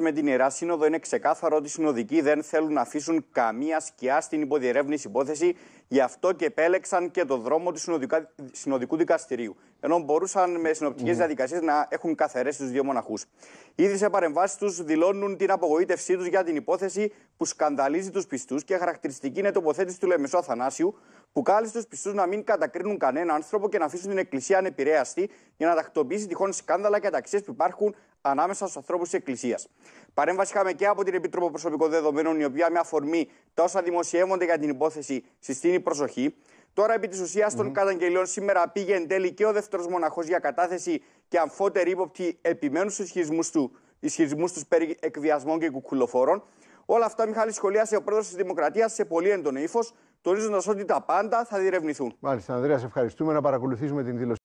με την Ιερά Σύνοδο, είναι ξεκάθαρο ότι οι συνοδικοί δεν θέλουν να αφήσουν καμία σκιά στην υποδιερεύνηση υπόθεση. Γι' αυτό και επέλεξαν και το δρόμο του συνοδικά, συνοδικού δικαστηρίου. Ενώ μπορούσαν με συνοπτικές ναι. διαδικασίες να έχουν καθαρέσει τους δύο μοναχούς. Ήδη σε παρεμβάσεις τους δηλώνουν την απογοήτευσή τους για την υπόθεση που σκανδαλίζει τους πιστούς και χαρακτηριστική είναι τοποθέτηση του Λεμισό Αθανάσιου, που κάλεσε του πιστούς να μην κατακρίνουν κανέναν άνθρωπο και να αφήσουν την Εκκλησία ανεπηρέαστη για να τακτοποιήσει τυχόν σκάνδαλα και αταξίες που υπάρχουν ανάμεσα στους ανθρώπους της Εκκλησίας. Παρέμβαση είχαμε και από την Επίτροπο Προσωπικών Δεδομένων, η οποία με αφορμή τα όσα δημοσιεύονται για την υπόθεση συστήνει προσοχή. Τώρα, επί της ουσίας των mm καταγγελιών, σήμερα πήγε εν τέλει και ο δεύτερος μοναχός για κατάθεση και αμφότερη ύποπτη επιμένου στους ισχυρισμούς του ισχυρισμούς περί εκβιασμών και κουκουλοφόρων. Όλα αυτά, Μιχάλη, σχολίασε ο πρόεδρος της Δημοκρατίας σε πολύ έντονο ύφος, τονίζοντας ότι τα πάντα θα διερευνηθούν. Μάλιστα, Ανδρέα, ευχαριστούμε να παρακολουθήσουμε την δήλωση.